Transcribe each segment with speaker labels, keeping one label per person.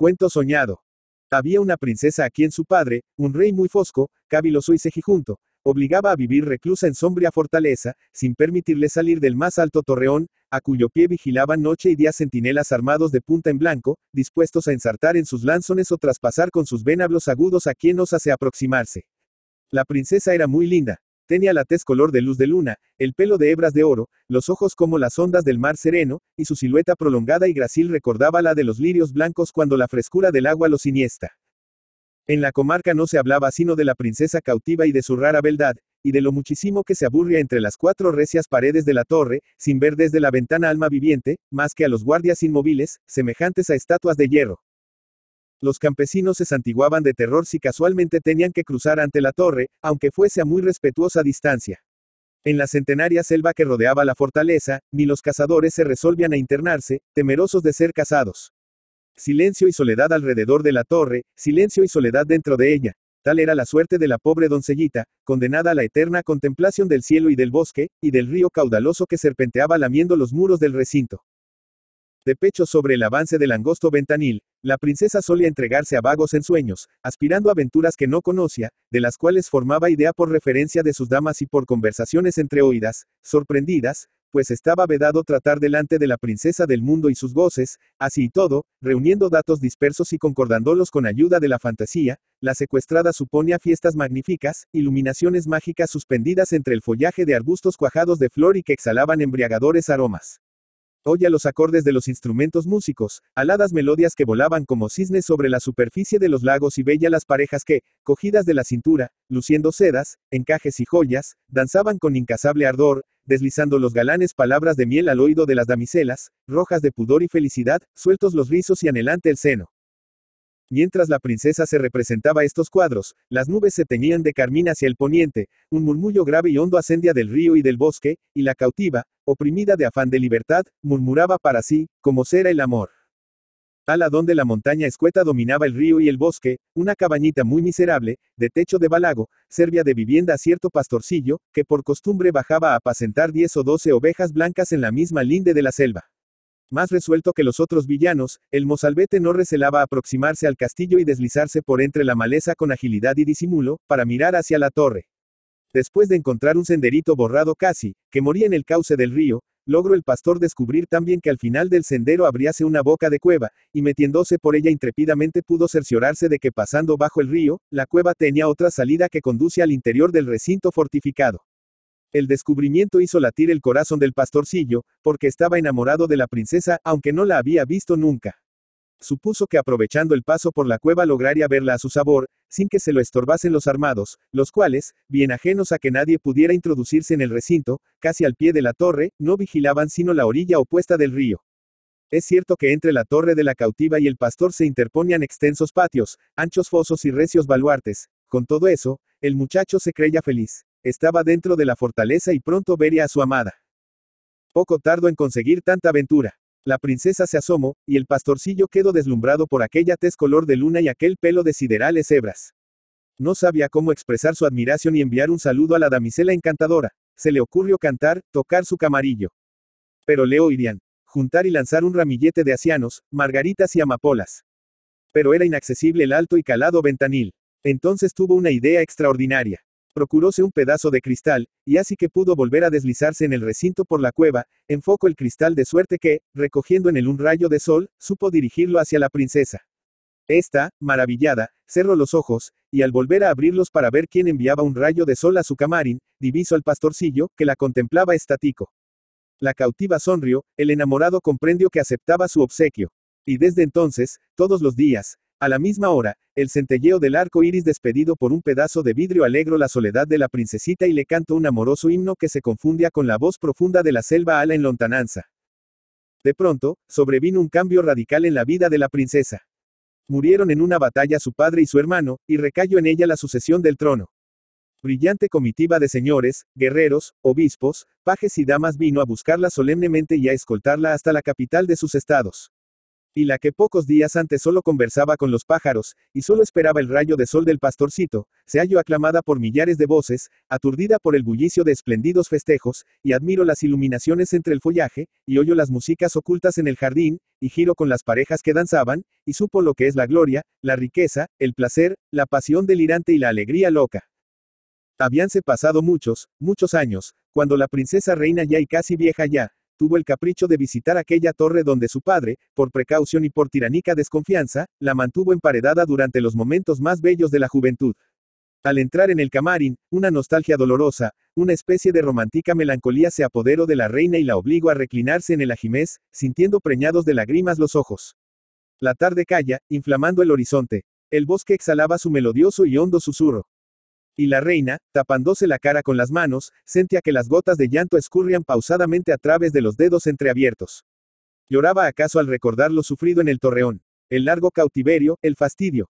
Speaker 1: Cuento soñado. Había una princesa a quien su padre, un rey muy fosco, cabiloso y cejijunto, obligaba a vivir reclusa en sombria fortaleza, sin permitirle salir del más alto torreón, a cuyo pie vigilaban noche y día centinelas armados de punta en blanco, dispuestos a ensartar en sus lanzones o traspasar con sus venablos agudos a quien osase aproximarse. La princesa era muy linda, Tenía la tez color de luz de luna, el pelo de hebras de oro, los ojos como las ondas del mar sereno, y su silueta prolongada y gracil recordaba la de los lirios blancos cuando la frescura del agua los siniesta. En la comarca no se hablaba sino de la princesa cautiva y de su rara beldad, y de lo muchísimo que se aburría entre las cuatro recias paredes de la torre, sin ver desde la ventana alma viviente, más que a los guardias inmóviles, semejantes a estatuas de hierro. Los campesinos se santiguaban de terror si casualmente tenían que cruzar ante la torre, aunque fuese a muy respetuosa distancia. En la centenaria selva que rodeaba la fortaleza, ni los cazadores se resolvían a internarse, temerosos de ser cazados. Silencio y soledad alrededor de la torre, silencio y soledad dentro de ella. Tal era la suerte de la pobre doncellita, condenada a la eterna contemplación del cielo y del bosque, y del río caudaloso que serpenteaba lamiendo los muros del recinto de pecho sobre el avance del angosto ventanil, la princesa solía entregarse a vagos ensueños, aspirando a aventuras que no conocía, de las cuales formaba idea por referencia de sus damas y por conversaciones entre oídas, sorprendidas, pues estaba vedado tratar delante de la princesa del mundo y sus goces, así y todo, reuniendo datos dispersos y concordándolos con ayuda de la fantasía, la secuestrada suponía fiestas magníficas, iluminaciones mágicas suspendidas entre el follaje de arbustos cuajados de flor y que exhalaban embriagadores aromas oye los acordes de los instrumentos músicos, aladas melodias que volaban como cisnes sobre la superficie de los lagos y veía las parejas que, cogidas de la cintura, luciendo sedas, encajes y joyas, danzaban con incasable ardor, deslizando los galanes palabras de miel al oído de las damiselas, rojas de pudor y felicidad, sueltos los rizos y anhelante el seno. Mientras la princesa se representaba estos cuadros, las nubes se teñían de carmín hacia el poniente, un murmullo grave y hondo ascendía del río y del bosque, y la cautiva, oprimida de afán de libertad, murmuraba para sí, como será el amor. la donde la montaña escueta dominaba el río y el bosque, una cabañita muy miserable, de techo de balago, servía de vivienda a cierto pastorcillo, que por costumbre bajaba a apacentar diez o doce ovejas blancas en la misma linde de la selva. Más resuelto que los otros villanos, el mozalbete no recelaba aproximarse al castillo y deslizarse por entre la maleza con agilidad y disimulo, para mirar hacia la torre. Después de encontrar un senderito borrado casi, que moría en el cauce del río, logró el pastor descubrir también que al final del sendero abríase una boca de cueva, y metiéndose por ella intrepidamente pudo cerciorarse de que pasando bajo el río, la cueva tenía otra salida que conduce al interior del recinto fortificado. El descubrimiento hizo latir el corazón del pastorcillo, porque estaba enamorado de la princesa, aunque no la había visto nunca. Supuso que aprovechando el paso por la cueva lograría verla a su sabor, sin que se lo estorbasen los armados, los cuales, bien ajenos a que nadie pudiera introducirse en el recinto, casi al pie de la torre, no vigilaban sino la orilla opuesta del río. Es cierto que entre la torre de la cautiva y el pastor se interponían extensos patios, anchos fosos y recios baluartes. Con todo eso, el muchacho se creía feliz. Estaba dentro de la fortaleza y pronto vería a su amada. Poco tardo en conseguir tanta aventura. La princesa se asomó, y el pastorcillo quedó deslumbrado por aquella tez color de luna y aquel pelo de siderales hebras. No sabía cómo expresar su admiración y enviar un saludo a la damisela encantadora. Se le ocurrió cantar, tocar su camarillo. Pero le oirían. Juntar y lanzar un ramillete de asianos, margaritas y amapolas. Pero era inaccesible el alto y calado ventanil. Entonces tuvo una idea extraordinaria. Procuróse un pedazo de cristal, y así que pudo volver a deslizarse en el recinto por la cueva, enfocó el cristal de suerte que, recogiendo en él un rayo de sol, supo dirigirlo hacia la princesa. Esta, maravillada, cerró los ojos, y al volver a abrirlos para ver quién enviaba un rayo de sol a su camarín, diviso al pastorcillo, que la contemplaba estático. La cautiva sonrió, el enamorado comprendió que aceptaba su obsequio. Y desde entonces, todos los días, a la misma hora, el centelleo del arco iris despedido por un pedazo de vidrio alegro la soledad de la princesita y le canto un amoroso himno que se confundía con la voz profunda de la selva ala en lontananza. De pronto, sobrevino un cambio radical en la vida de la princesa. Murieron en una batalla su padre y su hermano, y recayó en ella la sucesión del trono. Brillante comitiva de señores, guerreros, obispos, pajes y damas vino a buscarla solemnemente y a escoltarla hasta la capital de sus estados y la que pocos días antes solo conversaba con los pájaros, y solo esperaba el rayo de sol del pastorcito, se halló aclamada por millares de voces, aturdida por el bullicio de espléndidos festejos, y admiro las iluminaciones entre el follaje, y oyo las músicas ocultas en el jardín, y giro con las parejas que danzaban, y supo lo que es la gloria, la riqueza, el placer, la pasión delirante y la alegría loca. Habíanse pasado muchos, muchos años, cuando la princesa reina ya y casi vieja ya, tuvo el capricho de visitar aquella torre donde su padre, por precaución y por tiránica desconfianza, la mantuvo emparedada durante los momentos más bellos de la juventud. Al entrar en el camarín, una nostalgia dolorosa, una especie de romántica melancolía se apoderó de la reina y la obligó a reclinarse en el ajimez, sintiendo preñados de lágrimas los ojos. La tarde calla, inflamando el horizonte. El bosque exhalaba su melodioso y hondo susurro. Y la reina, tapándose la cara con las manos, sentía que las gotas de llanto escurrían pausadamente a través de los dedos entreabiertos. Lloraba acaso al recordar lo sufrido en el torreón, el largo cautiverio, el fastidio.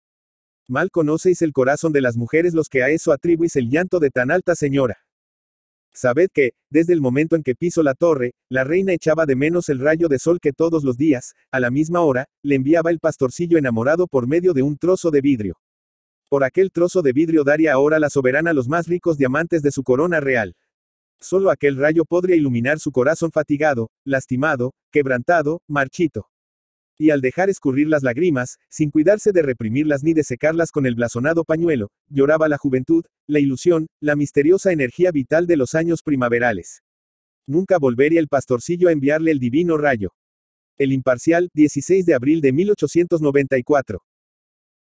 Speaker 1: Mal conocéis el corazón de las mujeres los que a eso atribuís el llanto de tan alta señora. Sabed que, desde el momento en que piso la torre, la reina echaba de menos el rayo de sol que todos los días, a la misma hora, le enviaba el pastorcillo enamorado por medio de un trozo de vidrio. Por aquel trozo de vidrio daría ahora la soberana los más ricos diamantes de su corona real. Solo aquel rayo podría iluminar su corazón fatigado, lastimado, quebrantado, marchito. Y al dejar escurrir las lágrimas, sin cuidarse de reprimirlas ni de secarlas con el blasonado pañuelo, lloraba la juventud, la ilusión, la misteriosa energía vital de los años primaverales. Nunca volvería el pastorcillo a enviarle el divino rayo. El imparcial, 16 de abril de 1894.